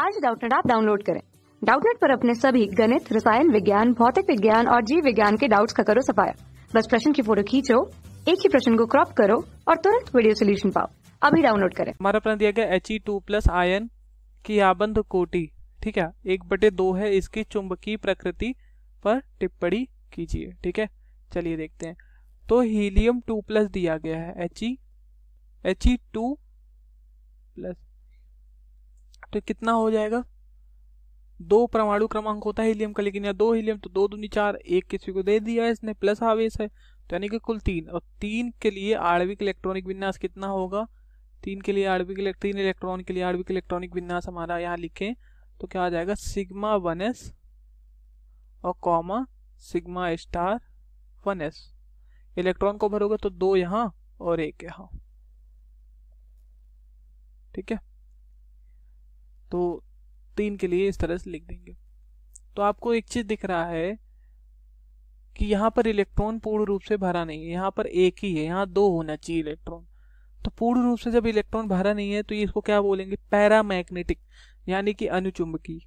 आज डाउटनेट आप डाउनलोड करें डाउटनेट पर अपने सभी गणित रसायन विज्ञान भौतिक विज्ञान और जीव विज्ञान के डाउट्स का करो सफाया बस प्रश्न की फोटो खींचो एक ही प्रश्न को क्रॉप करो और तुरंत वीडियो सोल्यूशन पाओ अभी डाउनलोड करें हमारा प्रश्न दिया गया एच ई टू प्लस आयन की आबंध कोटि ठीक है एक बटे दो है इसकी चुंबकीय प्रकृति पर टिप्पणी कीजिए ठीक है चलिए देखते हैं तो हीलियम टू प्लस दिया गया है H E H E two plus तो कितना हो जाएगा दो परमाणु क्रमांक होता है हीलियम का लेकिन यहाँ दो हीलियम तो दो दूनी चार एक किसी को दे दिया इसने प्लस आवेश है तो यानी कि कुल तीन और तीन के लिए आणविक इलेक्ट्रॉनिक विन्यास कितना होगा तीन के लिए आणविक तीन इलेक्ट्रॉन के लिए आणविक इलेक्ट्रॉनिक विन्यास हमारा यहाँ लिखें तो क्या आ जाएगा सिग्मा वन एस और comma sigma star one S electron को भरोगे तो दो यहाँ और एक यहाँ ठीक है तो तीन के लिए इस तरह से लिख देंगे तो आपको एक चीज दिख रहा है कि यहाँ पर इलेक्ट्रॉन पूर्ण रूप से भरा नहीं है यहाँ पर एक ही है यहाँ दो होना चाहिए इलेक्ट्रॉन तो पूर्ण रूप से जब इलेक्ट्रॉन भरा नहीं है तो इसको क्या बोलेंगे पैरामैग्नेटिक यानी कि अनुचुंबकी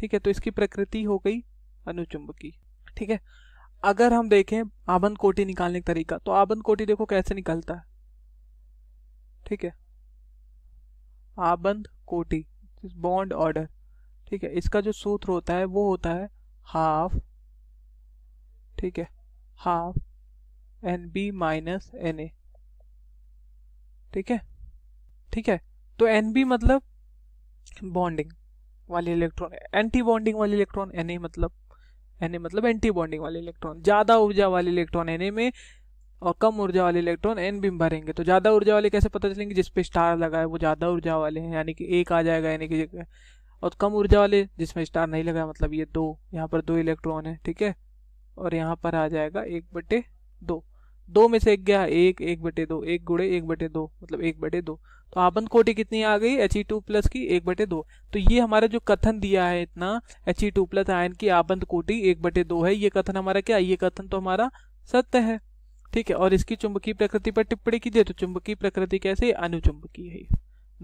ठीक है तो इसकी प्रकृति हो गई अनुचुंबकी ठीक है अगर हम देखें आबंद कोटी निकालने का तरीका तो आबंद कोटी देखो कैसे निकलता है ठीक है आबंद कोटी दिस बॉन्ड ऑर्डर ठीक है इसका जो सूत्र होता है वो होता है हाफ ठीक है half N B minus N A ठीक है ठीक है तो एन बी मतलब बॉन्डिंग वाले इलेक्ट्रॉन एंटी बॉन्डिंग वाले इलेक्ट्रॉन एन ए मतलब एन ए मतलब एंटी बॉन्डिंग वाले इलेक्ट्रॉन ज़्यादा ऊर्जा वाले इलेक्ट्रॉन एन ए में और कम ऊर्जा वाले इलेक्ट्रॉन एन बीम भरेंगे तो ज़्यादा ऊर्जा वाले कैसे पता चलेंगे जिसपे स्टार लगा है वो ज़्यादा ऊर्जा वाले हैं यानी कि एक आ जाएगा यानी कि और कम ऊर्जा वाले जिसमें स्टार नहीं लगा मतलब ये दो यहाँ पर दो इलेक्ट्रॉन है ठीक है और यहाँ पर आ जाएगा एक बटे दो दो में से एक गया एक एक बटे दो एक गुड़े एक बटे दो मतलब एक बटे दो तो आबंद कोटी कितनी आ गई एच ई टू प्लस की एक बटे दो तो ये हमारा जो कथन दिया है इतना एच ई टू प्लस आयन की आबंद कोटी एक बटे दो है ये कथन हमारा क्या ये कथन तो हमारा सत्य है ठीक है और इसकी चुंबकीय प्रकृति पर टिप्पणी कीजिए तो चुंबकीय प्रकृति कैसे अनुचुंबकीय है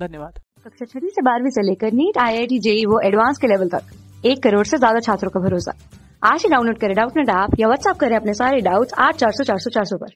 धन्यवाद कक्षा छठी से बारहवीं से लेकर NEET I I T JEE वो एडवांस के लेवल तक एक करोड़ से ज्यादा छात्रों का भरोसा आज ही डाउनलोड करें डाउट नेट ऐप या व्हाट्सएप करें अपने सारे डाउट्स आठ चार सौ चार सौ चार सौ पर